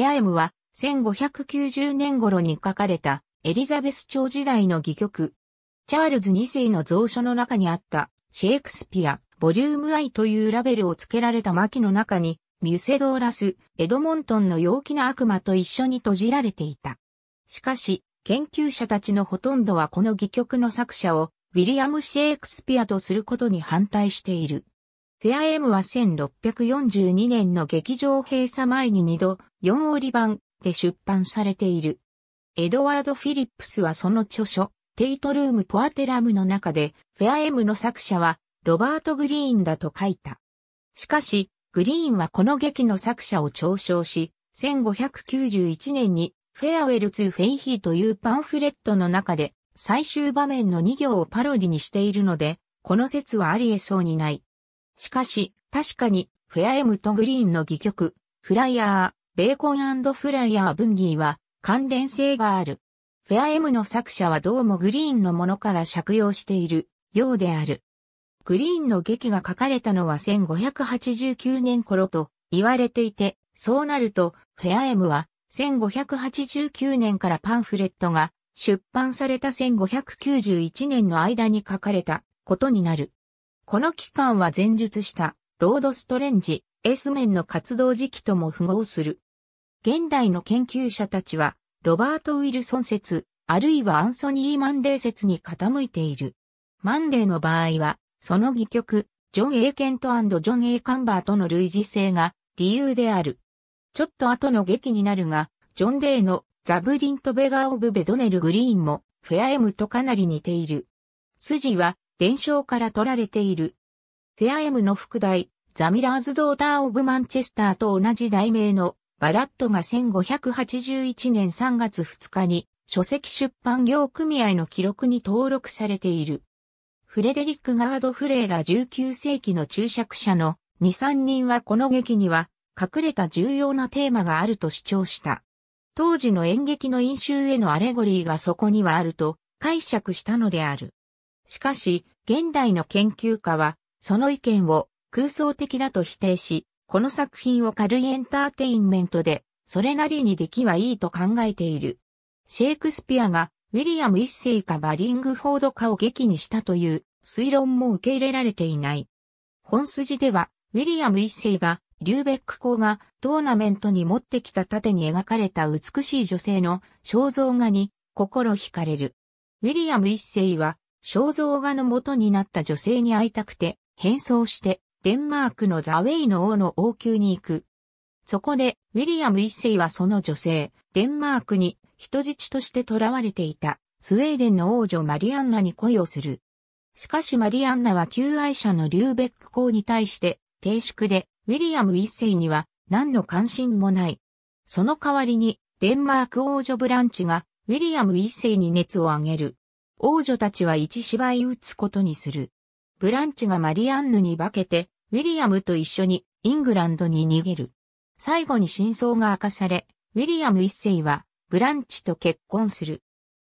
ェアエムは1590年頃に書かれたエリザベス朝時代の戯曲。チャールズ2世の蔵書の中にあったシェイクスピア、ボリューム I というラベルを付けられた巻の中に、ミュセドーラス、エドモントンの陽気な悪魔と一緒に閉じられていた。しかし、研究者たちのほとんどはこの戯曲の作者を、ウィリアム・シェイクスピアとすることに反対している。フェアエムは1642年の劇場閉鎖前に2度、4折版で出版されている。エドワード・フィリップスはその著書、テイトルーム・ポアテラムの中で、フェアエムの作者は、ロバート・グリーンだと書いた。しかし、グリーンはこの劇の作者を嘲笑し、1591年に、フェアウェル・ツー・フェイヒーというパンフレットの中で、最終場面の2行をパロディにしているので、この説はあり得そうにない。しかし、確かに、フェアエムとグリーンの戯曲、フライヤー、ベーコンフライヤー・ブンギーは関連性がある。フェアエムの作者はどうもグリーンのものから借用しているようである。グリーンの劇が書かれたのは1589年頃と言われていて、そうなると、フェアエムは1589年からパンフレットが出版された1591年の間に書かれたことになる。この期間は前述したロードストレンジ、エスメンの活動時期とも符合する。現代の研究者たちは、ロバート・ウィルソン説、あるいはアンソニー・マンデー説に傾いている。マンデーの場合は、その戯曲、ジョン・ A・ ケントジョン・ A・ カンバーとの類似性が理由である。ちょっと後の劇になるが、ジョン・デーのザブリント・ベガ・オブ・ベドネル・グリーンも、フェア・エムとかなり似ている。筋は、伝承から取られている。フェアエムの副題、ザ・ミラーズ・ドーター・オブ・マンチェスターと同じ題名のバラットが1581年3月2日に書籍出版業組合の記録に登録されている。フレデリック・ガード・フレーラ19世紀の注釈者の2、3人はこの劇には隠れた重要なテーマがあると主張した。当時の演劇の飲酒へのアレゴリーがそこにはあると解釈したのである。しかし、現代の研究家は、その意見を空想的だと否定し、この作品を軽いエンターテインメントで、それなりに出来はいいと考えている。シェイクスピアが、ウィリアム一世かバリングフォードかを劇にしたという推論も受け入れられていない。本筋では、ウィリアム一世が、リューベック校がトーナメントに持ってきた盾に描かれた美しい女性の肖像画に心惹かれる。ウィリアム一世は肖像画の元になった女性に会いたくて、変装して、デンマークのザウェイの王の王宮に行く。そこで、ウィリアム一世はその女性、デンマークに人質として囚われていた、スウェーデンの王女マリアンナに恋をする。しかしマリアンナは旧愛者のリューベック公に対して、低粛で、ウィリアム一世には何の関心もない。その代わりに、デンマーク王女ブランチが、ウィリアム一世に熱を上げる。王女たちは一芝居打つことにする。ブランチがマリアンヌに化けて、ウィリアムと一緒にイングランドに逃げる。最後に真相が明かされ、ウィリアム一世はブランチと結婚する。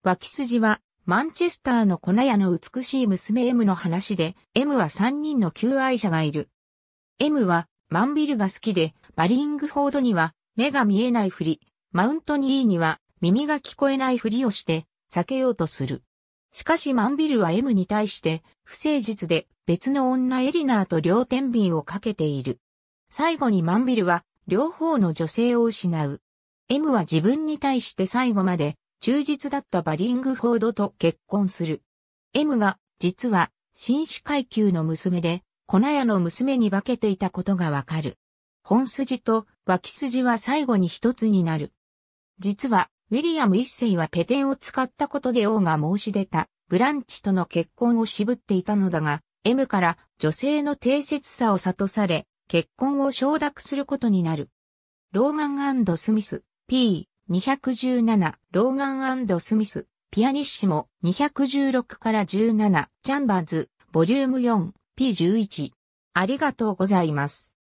脇筋はマンチェスターの粉屋の美しい娘 M の話で、M は3人の求愛者がいる。M はマンビルが好きで、バリングフォードには目が見えないふり、マウントニーには耳が聞こえないふりをして避けようとする。しかしマンビルは M に対して、不誠実で別の女エリナーと両天秤をかけている。最後にマンビルは、両方の女性を失う。M は自分に対して最後まで、忠実だったバリングフォードと結婚する。M が、実は、紳士階級の娘で、粉屋の娘に化けていたことがわかる。本筋と脇筋は最後に一つになる。実は、ウィリアム一世はペテンを使ったことで王が申し出た、ブランチとの結婚を渋っていたのだが、M から女性の定説さを悟され、結婚を承諾することになる。ローガンスミス、P、217、ローガンスミス、ピアニッシモ、216から17、チャンバーズ、ボリューム4、P11。ありがとうございます。